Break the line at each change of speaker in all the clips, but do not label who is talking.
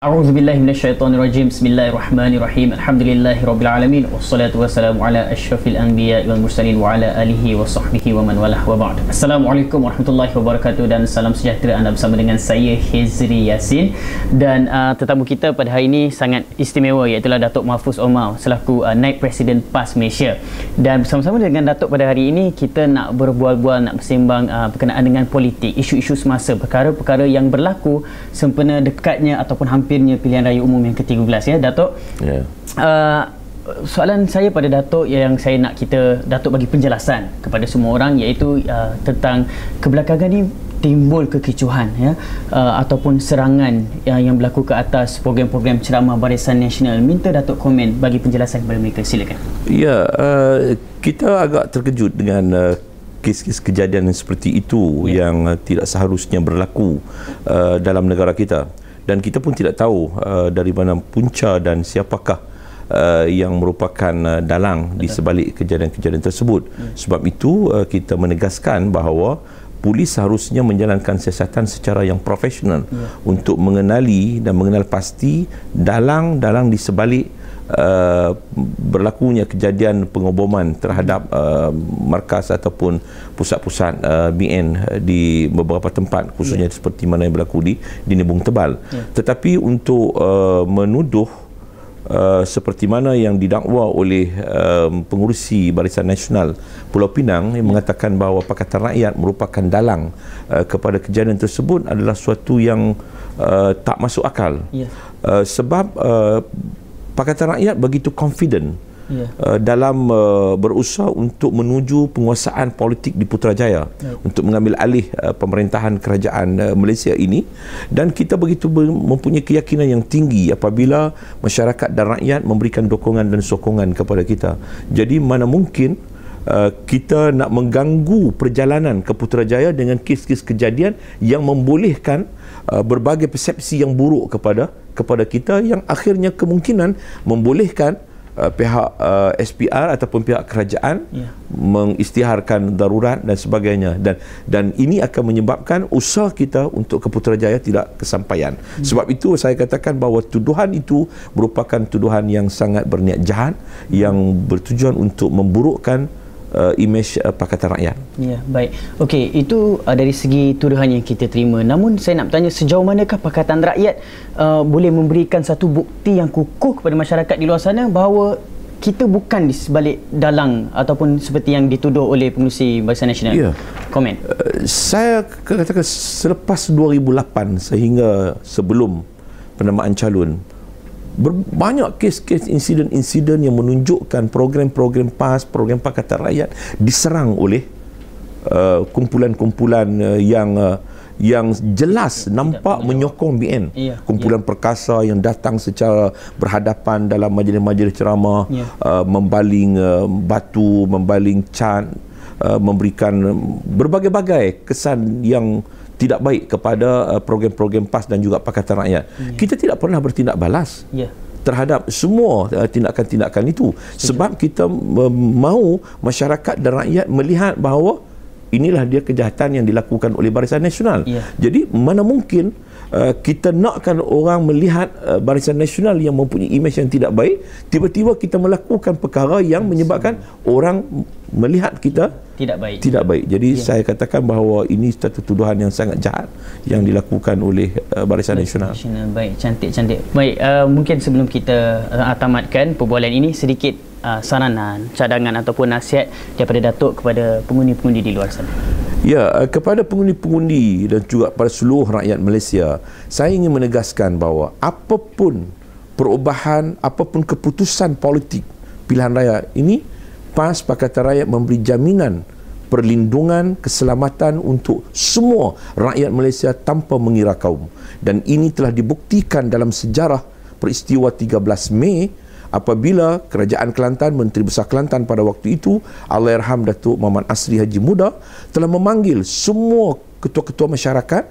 A'udzu billahi minasyaitonir rajim. Bismillahirrahmanirrahim. Alhamdulillahirabbil alamin. Wassalatu wassalamu ala asyrafil anbiya wal mursalin wa ala alihi wa sahbihi wa man walah wa ba'd. Assalamualaikum warahmatullahi wabarakatuh dan salam sejahtera anda bersama dengan saya Hezri Yasin dan uh, tetamu kita pada hari ini sangat istimewa iaitu Datuk Mahfuz Omar selaku uh, Naib Presiden PAS Malaysia. Dan bersama-sama dengan Datuk pada hari ini kita nak berbual-bual nak bersembang uh, berkenaan dengan politik, isu-isu semasa, perkara-perkara yang berlaku sempena dekatnya ataupun hampirnya pilihan raya umum yang ke-13 ya Datuk. Yeah. Ya. Uh, soalan saya pada datuk yang saya nak kita datuk bagi penjelasan kepada semua orang iaitu uh, tentang kebelakangan ini timbul kekecohan ya uh, ataupun serangan yang yang berlaku ke atas program-program ceramah barisan nasional minta datuk komen bagi penjelasan kepada mereka silakan
ya uh, kita agak terkejut dengan uh, kes-kes kejadian seperti itu ya. yang uh, tidak seharusnya berlaku uh, dalam negara kita dan kita pun tidak tahu uh, dari mana punca dan siapakah uh, yang merupakan uh, dalang di sebalik kejadian-kejadian tersebut. Hmm. Sebab itu uh, kita menegaskan bahawa polis seharusnya menjalankan siasatan secara yang profesional ya. untuk mengenali dan mengenal pasti dalang-dalang di sebalik Uh, berlakunya kejadian pengoboman terhadap uh, markas ataupun pusat-pusat uh, BN uh, di beberapa tempat khususnya yeah. seperti mana yang berlaku di di Nebung Tebal. Yeah. Tetapi untuk uh, menuduh Uh, seperti mana yang didakwa oleh um, pengurusi Barisan Nasional Pulau Pinang yang ya. mengatakan bahawa Pakatan Rakyat merupakan dalang uh, kepada kejadian tersebut adalah suatu yang uh, tak masuk akal. Yeah. Uh, sebab uh, Pakatan Rakyat begitu confident yeah. uh, dalam uh, berusaha untuk menuju penguasaan politik di Putrajaya yeah. untuk mengambil alih uh, pemerintahan kerajaan uh, Malaysia ini dan kita begitu mempunyai keyakinan yang tinggi apabila masyarakat dan rakyat memberikan dokongan dan sokongan kepada kita. Jadi mana mungkin Uh, kita nak mengganggu perjalanan ke Putrajaya dengan kes-kes kejadian yang membolehkan uh, berbagai persepsi yang buruk kepada kepada kita yang akhirnya kemungkinan membolehkan uh, pihak uh, SPR ataupun pihak kerajaan yeah. mengisytiharkan darurat dan sebagainya dan dan ini akan menyebabkan usaha kita untuk ke Putrajaya tidak kesampaian hmm. sebab itu saya katakan bahawa tuduhan itu merupakan tuduhan yang sangat berniat jahat hmm. yang bertujuan untuk memburukkan uh, imej uh, Pakatan Rakyat.
Ya, baik. Okey, itu uh, dari segi tuduhan yang kita terima. Namun saya nak tanya sejauh manakah Pakatan Rakyat uh, boleh memberikan satu bukti yang kukuh kepada masyarakat di luar sana bahawa kita bukan di sebalik dalang ataupun seperti yang dituduh oleh pengurusi Barisan Nasional. Ya. Komen.
Uh, saya katakan selepas 2008 sehingga sebelum penamaan calon banyak kes-kes insiden-insiden yang menunjukkan program-program PAS, program Pakatan Rakyat diserang oleh uh, kumpulan-kumpulan uh, yang uh, yang jelas nampak menyokong BN kumpulan perkasa yang datang secara berhadapan dalam majlis-majlis ceramah yeah. uh, membaling uh, batu membaling can uh, memberikan um, berbagai-bagai kesan yang tidak baik kepada uh, program-program PAS dan juga Pakatan Rakyat. Hmm. Kita tidak pernah bertindak balas. Ya. Yeah terhadap semua uh, tindakan-tindakan itu sebab kita mahu masyarakat dan rakyat melihat bahawa inilah dia kejahatan yang dilakukan oleh Barisan Nasional. Ya. Jadi mana mungkin Eh, kita nakkan orang melihat uh, Barisan Nasional yang mempunyai imej yang tidak baik tiba-tiba kita melakukan perkara yang menyebabkan orang melihat kita tidak baik tidak baik jadi ya. saya katakan bahawa ini satu tuduhan yang sangat jahat yang dilakukan oleh uh, Barisan Nasional baik cantik-cantik
baik uh, mungkin sebelum kita uh, tamatkan perbualan ini sedikit uh, saranan cadangan ataupun nasihat daripada Datuk kepada pengundi-pengundi di luar sana
Ya, eh, kepada pengundi-pengundi dan juga pada seluruh rakyat Malaysia, saya ingin menegaskan bahawa apapun perubahan, apapun keputusan politik pilihan raya ini, PAS Pakatan Rakyat memberi jaminan perlindungan keselamatan untuk semua rakyat Malaysia tanpa mengira kaum. Dan ini telah dibuktikan dalam sejarah peristiwa 13 Mei apabila kerajaan Kelantan Menteri Besar Kelantan pada waktu itu Allahyarham Datuk Muhammad Asri Haji Muda telah memanggil semua ketua-ketua masyarakat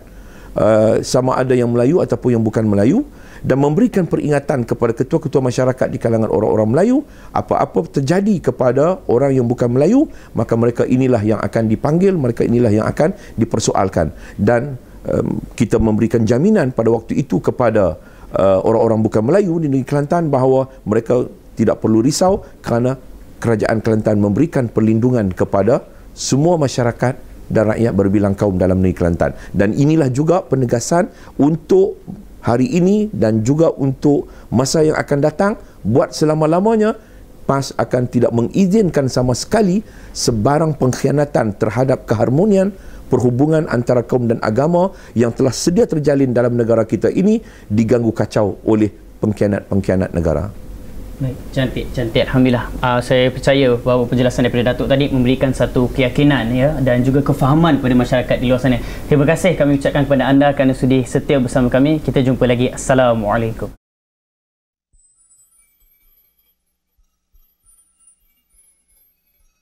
uh, sama ada yang Melayu ataupun yang bukan Melayu dan memberikan peringatan kepada ketua-ketua masyarakat di kalangan orang-orang Melayu apa-apa terjadi kepada orang yang bukan Melayu maka mereka inilah yang akan dipanggil mereka inilah yang akan dipersoalkan dan um, kita memberikan jaminan pada waktu itu kepada Uh, orang-orang bukan Melayu di negeri Kelantan bahawa mereka tidak perlu risau kerana kerajaan Kelantan memberikan perlindungan kepada semua masyarakat dan rakyat berbilang kaum dalam negeri Kelantan dan inilah juga penegasan untuk hari ini dan juga untuk masa yang akan datang buat selama-lamanya PAS akan tidak mengizinkan sama sekali sebarang pengkhianatan terhadap keharmonian perhubungan antara kaum dan agama yang telah sedia terjalin dalam negara kita ini diganggu kacau oleh pengkhianat-pengkhianat negara.
Cantik, cantik. Alhamdulillah. Uh, saya percaya bahawa penjelasan daripada Datuk tadi memberikan satu keyakinan ya, dan juga kefahaman kepada masyarakat di luar sana. Terima kasih kami ucapkan kepada anda kerana sudah setia bersama kami. Kita jumpa lagi.
Assalamualaikum.